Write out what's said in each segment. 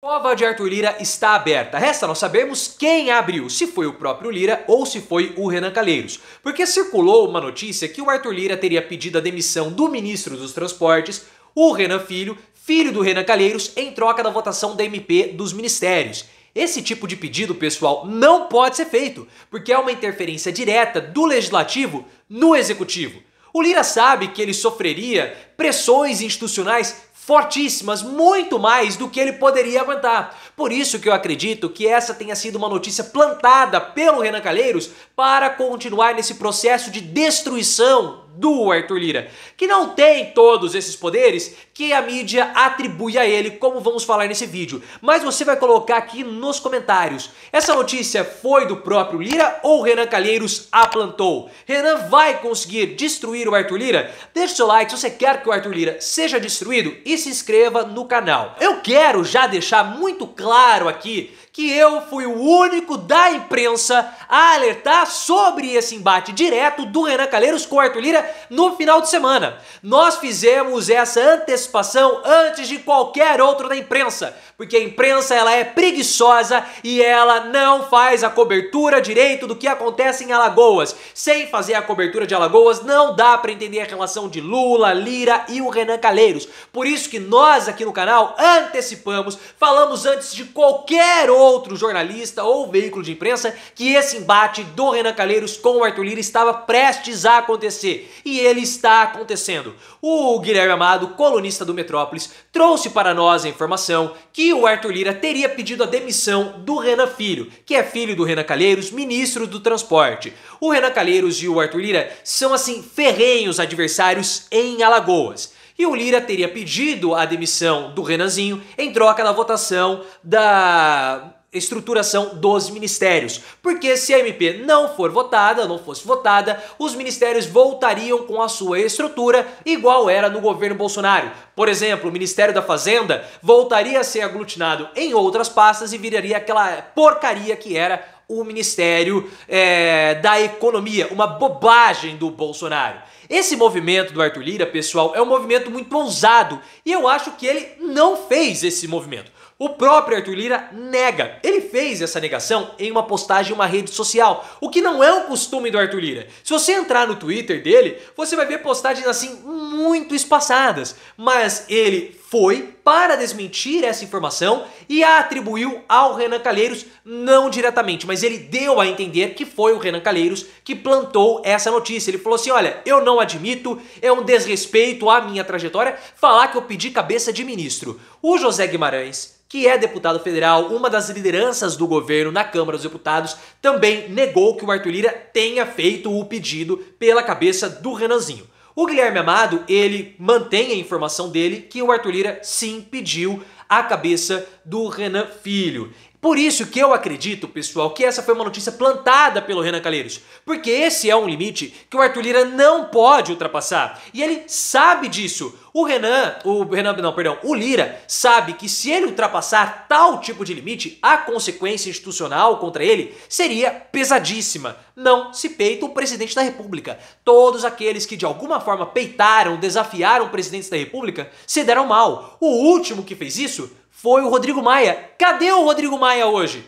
Prova de Arthur Lira está aberta. Resta nós sabermos quem abriu, se foi o próprio Lira ou se foi o Renan Calheiros. Porque circulou uma notícia que o Arthur Lira teria pedido a demissão do ministro dos Transportes, o Renan Filho, filho do Renan Calheiros, em troca da votação da MP dos ministérios. Esse tipo de pedido, pessoal, não pode ser feito, porque é uma interferência direta do legislativo no executivo. O Lira sabe que ele sofreria pressões institucionais fortíssimas, muito mais do que ele poderia aguentar. Por isso que eu acredito que essa tenha sido uma notícia plantada pelo Renan Calheiros para continuar nesse processo de destruição do Arthur Lira, que não tem todos esses poderes que a mídia atribui a ele, como vamos falar nesse vídeo. Mas você vai colocar aqui nos comentários. Essa notícia foi do próprio Lira ou Renan Calheiros a plantou? Renan vai conseguir destruir o Arthur Lira? Deixe seu like se você quer que que o Arthur Lira seja destruído e se inscreva no canal. Eu quero já deixar muito claro aqui que eu fui o único da imprensa a alertar sobre esse embate direto do Renan Calheiros com o Arthur Lira no final de semana. Nós fizemos essa antecipação antes de qualquer outro da imprensa, porque a imprensa ela é preguiçosa e ela não faz a cobertura direito do que acontece em Alagoas. Sem fazer a cobertura de Alagoas, não dá para entender a relação de Lula, Lira e o Renan Calheiros. Por isso que nós aqui no canal antecipamos, falamos antes de qualquer outro jornalista ou veículo de imprensa que esse embate do Renan Calheiros com o Arthur Lira estava prestes a acontecer e ele está acontecendo. O Guilherme Amado, colunista do Metrópolis, trouxe para nós a informação que o Arthur Lira teria pedido a demissão do Renan Filho, que é filho do Renan Calheiros, ministro do Transporte. O Renan Calheiros e o Arthur Lira são assim ferrenhos adversários em Alagoas e o Lira teria pedido a demissão do Renanzinho em troca da votação da estruturação dos ministérios. Porque se a MP não for votada, não fosse votada, os ministérios voltariam com a sua estrutura igual era no governo Bolsonaro. Por exemplo, o Ministério da Fazenda voltaria a ser aglutinado em outras pastas e viraria aquela porcaria que era o Ministério é, da Economia, uma bobagem do Bolsonaro. Esse movimento do Arthur Lira, pessoal, é um movimento muito ousado e eu acho que ele não fez esse movimento. O próprio Arthur Lira nega. Ele fez essa negação em uma postagem em uma rede social, o que não é o costume do Arthur Lira. Se você entrar no Twitter dele, você vai ver postagens assim muito espaçadas, mas ele foi para desmentir essa informação e a atribuiu ao Renan Calheiros, não diretamente, mas ele deu a entender que foi o Renan Calheiros que plantou essa notícia. Ele falou assim: olha, eu não admito, é um desrespeito à minha trajetória falar que eu pedi cabeça de ministro. O José Guimarães que é deputado federal, uma das lideranças do governo na Câmara dos Deputados, também negou que o Arthur Lira tenha feito o pedido pela cabeça do Renanzinho. O Guilherme Amado, ele mantém a informação dele que o Arthur Lira sim pediu a cabeça do Renan Filho. Por isso que eu acredito, pessoal, que essa foi uma notícia plantada pelo Renan Calheiros, porque esse é um limite que o Arthur Lira não pode ultrapassar, e ele sabe disso. O Renan, o Renan, não, perdão, o Lira sabe que se ele ultrapassar tal tipo de limite, a consequência institucional contra ele seria pesadíssima. Não se peita o presidente da República. Todos aqueles que de alguma forma peitaram, desafiaram o presidente da República, se deram mal. O último que fez isso foi o Rodrigo Maia. Cadê o Rodrigo Maia hoje?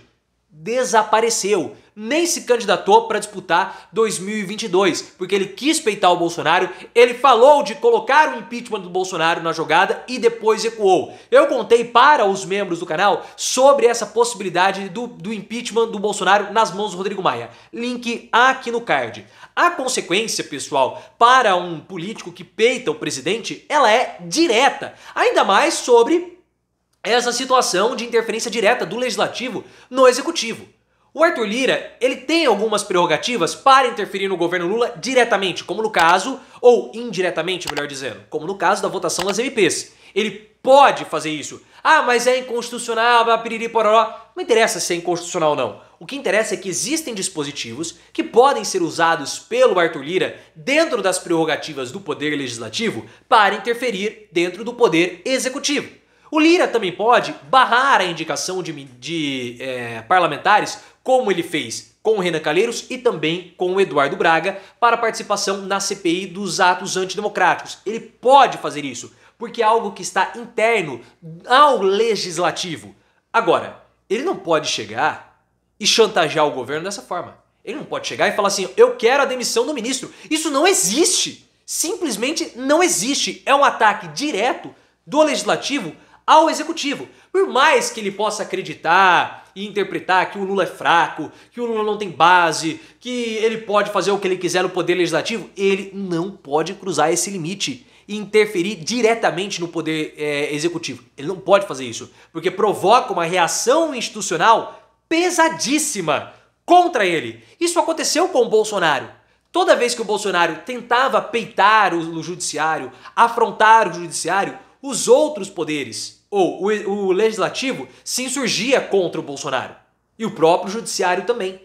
Desapareceu. Nem se candidatou para disputar 2022, porque ele quis peitar o Bolsonaro, ele falou de colocar o impeachment do Bolsonaro na jogada e depois ecoou. Eu contei para os membros do canal sobre essa possibilidade do, do impeachment do Bolsonaro nas mãos do Rodrigo Maia. Link aqui no card. A consequência, pessoal, para um político que peita o presidente, ela é direta, ainda mais sobre essa situação de interferência direta do legislativo no executivo. O Arthur Lira, ele tem algumas prerrogativas para interferir no governo Lula diretamente, como no caso, ou indiretamente, melhor dizendo, como no caso da votação das MPs. Ele pode fazer isso. Ah, mas é inconstitucional, piriri pororó. Não interessa se é inconstitucional ou não. O que interessa é que existem dispositivos que podem ser usados pelo Arthur Lira dentro das prerrogativas do poder legislativo para interferir dentro do poder executivo. O Lira também pode barrar a indicação de, de é, parlamentares, como ele fez com o Renan Calheiros e também com o Eduardo Braga, para participação na CPI dos atos antidemocráticos. Ele pode fazer isso, porque é algo que está interno ao legislativo. Agora, ele não pode chegar e chantagear o governo dessa forma. Ele não pode chegar e falar assim: eu quero a demissão do ministro. Isso não existe. Simplesmente não existe. É um ataque direto do legislativo ao executivo. Por mais que ele possa acreditar e interpretar que o Lula é fraco, que o Lula não tem base, que ele pode fazer o que ele quiser no poder legislativo, ele não pode cruzar esse limite e interferir diretamente no poder é, executivo. Ele não pode fazer isso, porque provoca uma reação institucional pesadíssima contra ele. Isso aconteceu com o Bolsonaro. Toda vez que o Bolsonaro tentava peitar o judiciário, afrontar o judiciário, os outros poderes, ou o, o legislativo, se insurgia contra o Bolsonaro. E o próprio judiciário também.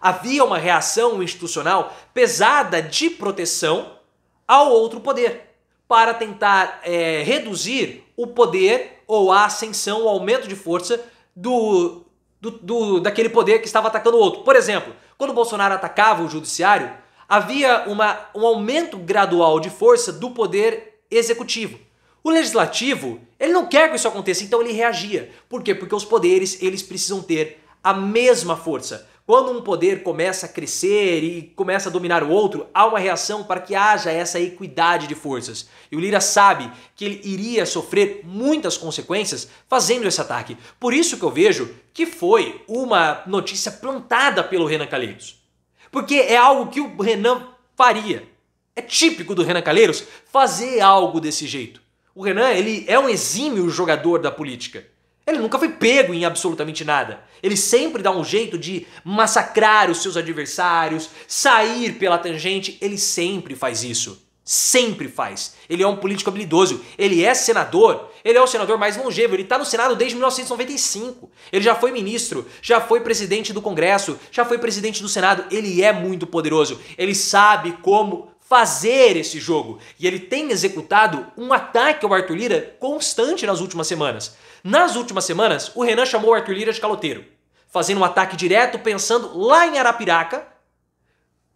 Havia uma reação institucional pesada de proteção ao outro poder, para tentar é, reduzir o poder ou a ascensão, o aumento de força do, do, do, daquele poder que estava atacando o outro. Por exemplo, quando Bolsonaro atacava o judiciário, havia uma, um aumento gradual de força do poder executivo. O legislativo, ele não quer que isso aconteça, então ele reagia. Por quê? Porque os poderes, eles precisam ter a mesma força. Quando um poder começa a crescer e começa a dominar o outro, há uma reação para que haja essa equidade de forças. E o Lira sabe que ele iria sofrer muitas consequências fazendo esse ataque. Por isso que eu vejo que foi uma notícia plantada pelo Renan Calheiros. Porque é algo que o Renan faria. É típico do Renan Calheiros fazer algo desse jeito. O Renan, ele é um exímio jogador da política. Ele nunca foi pego em absolutamente nada. Ele sempre dá um jeito de massacrar os seus adversários, sair pela tangente. Ele sempre faz isso. Sempre faz. Ele é um político habilidoso. Ele é senador. Ele é o senador mais longevo. Ele está no Senado desde 1995. Ele já foi ministro, já foi presidente do Congresso, já foi presidente do Senado. Ele é muito poderoso. Ele sabe como fazer esse jogo. E ele tem executado um ataque ao Arthur Lira constante nas últimas semanas. Nas últimas semanas, o Renan chamou o Arthur Lira de caloteiro, fazendo um ataque direto pensando lá em Arapiraca,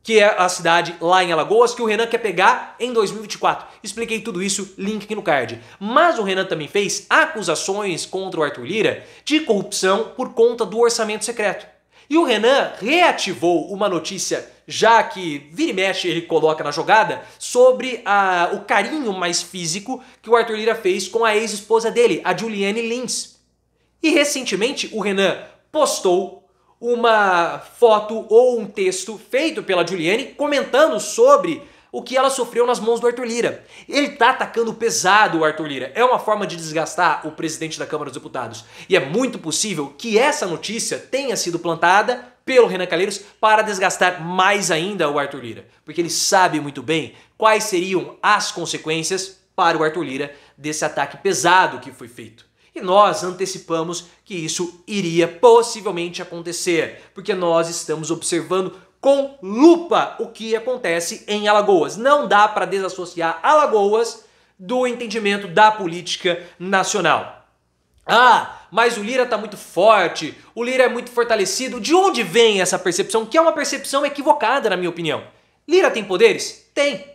que é a cidade lá em Alagoas que o Renan quer pegar em 2024. Expliquei tudo isso, link aqui no card. Mas o Renan também fez acusações contra o Arthur Lira de corrupção por conta do orçamento secreto. E o Renan reativou uma notícia, já que vira e mexe ele coloca na jogada, sobre a, o carinho mais físico que o Arthur Lira fez com a ex-esposa dele, a Juliane Lins. E recentemente o Renan postou uma foto ou um texto feito pela Juliane comentando sobre o que ela sofreu nas mãos do Arthur Lira. Ele está atacando pesado o Arthur Lira. É uma forma de desgastar o presidente da Câmara dos Deputados. E é muito possível que essa notícia tenha sido plantada pelo Renan Calheiros para desgastar mais ainda o Arthur Lira. Porque ele sabe muito bem quais seriam as consequências para o Arthur Lira desse ataque pesado que foi feito. E nós antecipamos que isso iria possivelmente acontecer, porque nós estamos observando com lupa o que acontece em Alagoas. Não dá para desassociar Alagoas do entendimento da política nacional. Ah, mas o Lira está muito forte, o Lira é muito fortalecido. De onde vem essa percepção? Que é uma percepção equivocada, na minha opinião. Lira tem poderes? Tem.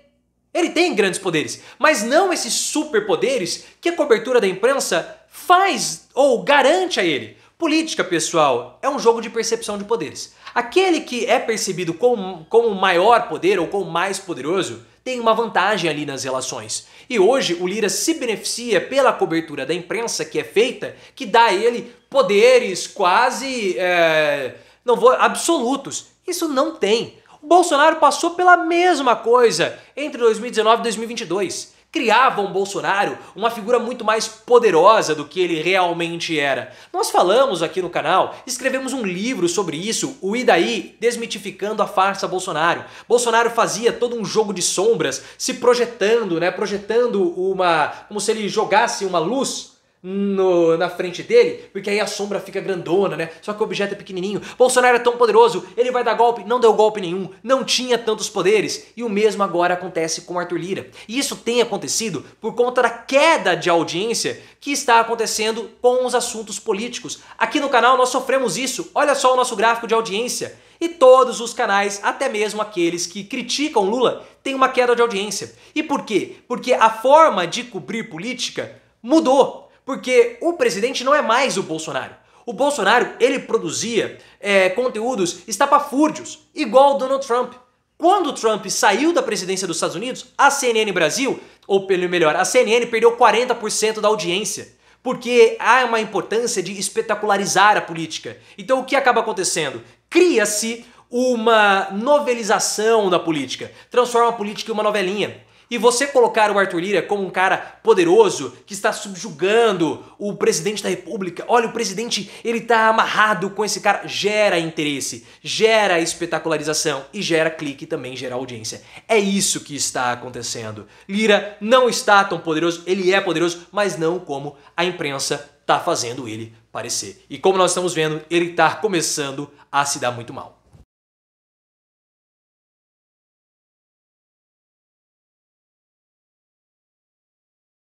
Ele tem grandes poderes, mas não esses superpoderes que a cobertura da imprensa faz ou garante a ele. Política, pessoal, é um jogo de percepção de poderes. Aquele que é percebido como, como maior poder ou como mais poderoso tem uma vantagem ali nas relações. E hoje o Lira se beneficia pela cobertura da imprensa que é feita, que dá a ele poderes quase. É, não vou. absolutos. Isso não tem. O Bolsonaro passou pela mesma coisa entre 2019 e 2022 criavam Bolsonaro uma figura muito mais poderosa do que ele realmente era. Nós falamos aqui no canal, escrevemos um livro sobre isso, o Idaí desmitificando a farsa Bolsonaro. Bolsonaro fazia todo um jogo de sombras, se projetando, né, projetando uma, como se ele jogasse uma luz no, na frente dele, porque aí a sombra fica grandona, né? Só que o objeto é pequenininho. Bolsonaro é tão poderoso, ele vai dar golpe, não deu golpe nenhum, não tinha tantos poderes. E o mesmo agora acontece com Arthur Lira. E isso tem acontecido por conta da queda de audiência que está acontecendo com os assuntos políticos. Aqui no canal nós sofremos isso. Olha só o nosso gráfico de audiência. E todos os canais, até mesmo aqueles que criticam Lula, têm uma queda de audiência. E por quê? Porque a forma de cobrir política mudou. Porque o presidente não é mais o Bolsonaro. O Bolsonaro, ele produzia é, conteúdos estapafúrdios, igual o Donald Trump. Quando o Trump saiu da presidência dos Estados Unidos, a CNN Brasil, ou pelo melhor, a CNN perdeu 40% da audiência. Porque há uma importância de espetacularizar a política. Então o que acaba acontecendo? Cria-se uma novelização da política, transforma a política em uma novelinha. E você colocar o Arthur Lira como um cara poderoso que está subjugando o presidente da República. Olha, o presidente ele está amarrado com esse cara. Gera interesse, gera espetacularização e gera clique também, gera audiência. É isso que está acontecendo. Lira não está tão poderoso, ele é poderoso, mas não como a imprensa está fazendo ele parecer. E como nós estamos vendo, ele está começando a se dar muito mal.